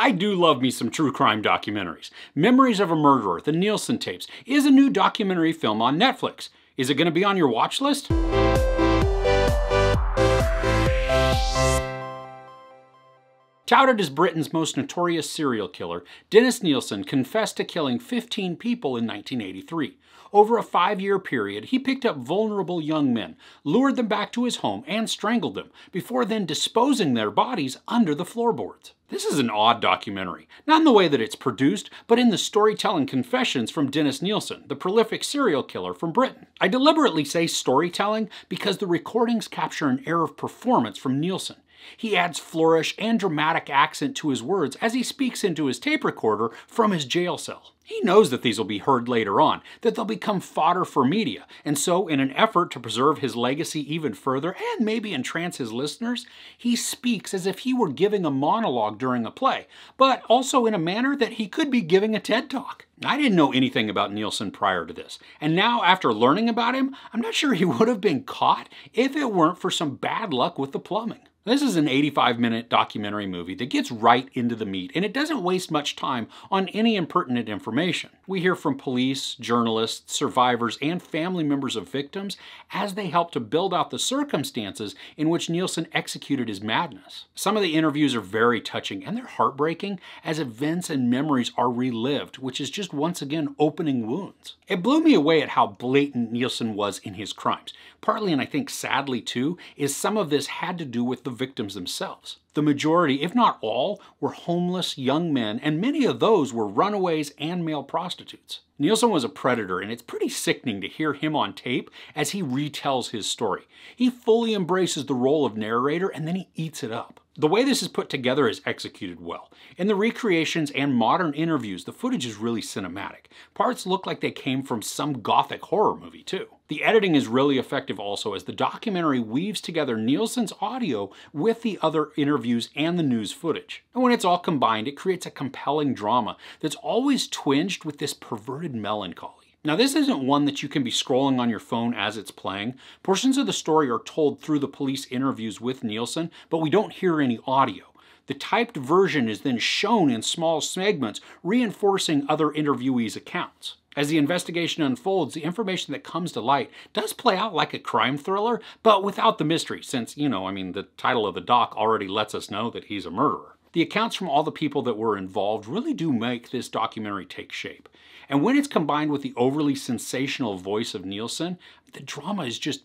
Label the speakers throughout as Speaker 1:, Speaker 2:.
Speaker 1: I do love me some true crime documentaries. Memories of a Murderer, the Nielsen tapes, is a new documentary film on Netflix. Is it going to be on your watch list? Touted as Britain's most notorious serial killer, Dennis Nielsen confessed to killing 15 people in 1983. Over a five-year period, he picked up vulnerable young men, lured them back to his home, and strangled them, before then disposing their bodies under the floorboards. This is an odd documentary, not in the way that it's produced, but in the storytelling confessions from Dennis Nielsen, the prolific serial killer from Britain. I deliberately say storytelling because the recordings capture an air of performance from Nielsen. He adds flourish and dramatic accent to his words as he speaks into his tape recorder from his jail cell. He knows that these will be heard later on, that they'll become fodder for media, and so, in an effort to preserve his legacy even further and maybe entrance his listeners, he speaks as if he were giving a monologue during a play, but also in a manner that he could be giving a TED Talk. I didn't know anything about Nielsen prior to this, and now after learning about him, I'm not sure he would have been caught if it weren't for some bad luck with the plumbing. This is an 85 minute documentary movie that gets right into the meat and it doesn't waste much time on any impertinent information. We hear from police, journalists, survivors, and family members of victims as they help to build out the circumstances in which Nielsen executed his madness. Some of the interviews are very touching and they're heartbreaking as events and memories are relived, which is just once again opening wounds. It blew me away at how blatant Nielsen was in his crimes. Partly, and I think sadly too, is some of this had to do with the victims themselves. The majority, if not all, were homeless young men, and many of those were runaways and male prostitutes. Nielsen was a predator, and it's pretty sickening to hear him on tape as he retells his story. He fully embraces the role of narrator and then he eats it up. The way this is put together is executed well. In the recreations and modern interviews, the footage is really cinematic. Parts look like they came from some gothic horror movie, too. The editing is really effective also as the documentary weaves together Nielsen's audio with the other interviews and the news footage. And when it's all combined, it creates a compelling drama that's always twinged with this perverted melancholy. Now this isn't one that you can be scrolling on your phone as it's playing. Portions of the story are told through the police interviews with Nielsen, but we don't hear any audio. The typed version is then shown in small segments, reinforcing other interviewees' accounts. As the investigation unfolds, the information that comes to light does play out like a crime thriller, but without the mystery, since, you know, I mean, the title of the doc already lets us know that he's a murderer. The accounts from all the people that were involved really do make this documentary take shape. And when it's combined with the overly sensational voice of Nielsen, the drama is just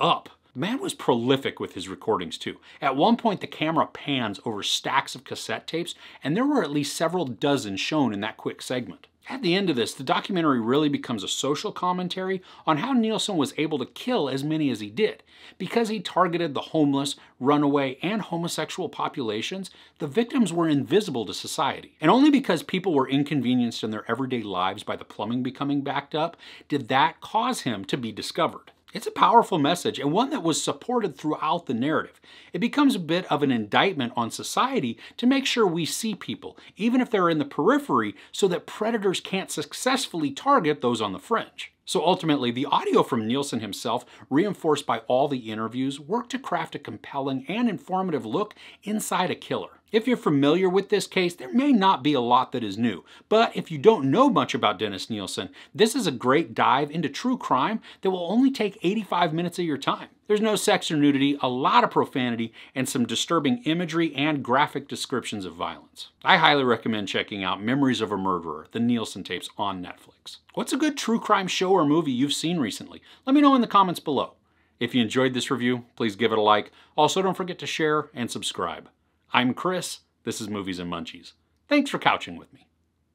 Speaker 1: up. Matt man was prolific with his recordings too. At one point, the camera pans over stacks of cassette tapes, and there were at least several dozen shown in that quick segment. At the end of this, the documentary really becomes a social commentary on how Nielsen was able to kill as many as he did. Because he targeted the homeless, runaway, and homosexual populations, the victims were invisible to society. And only because people were inconvenienced in their everyday lives by the plumbing becoming backed up did that cause him to be discovered. It's a powerful message and one that was supported throughout the narrative. It becomes a bit of an indictment on society to make sure we see people, even if they're in the periphery, so that predators can't successfully target those on the fringe. So ultimately, the audio from Nielsen himself, reinforced by all the interviews, worked to craft a compelling and informative look inside a killer. If you're familiar with this case, there may not be a lot that is new, but if you don't know much about Dennis Nielsen, this is a great dive into true crime that will only take 85 minutes of your time. There's no sex or nudity, a lot of profanity, and some disturbing imagery and graphic descriptions of violence. I highly recommend checking out Memories of a Murderer, the Nielsen tapes on Netflix. What's a good true crime show or movie you've seen recently? Let me know in the comments below. If you enjoyed this review, please give it a like. Also, don't forget to share and subscribe. I'm Chris. This is Movies and Munchies. Thanks for couching with me.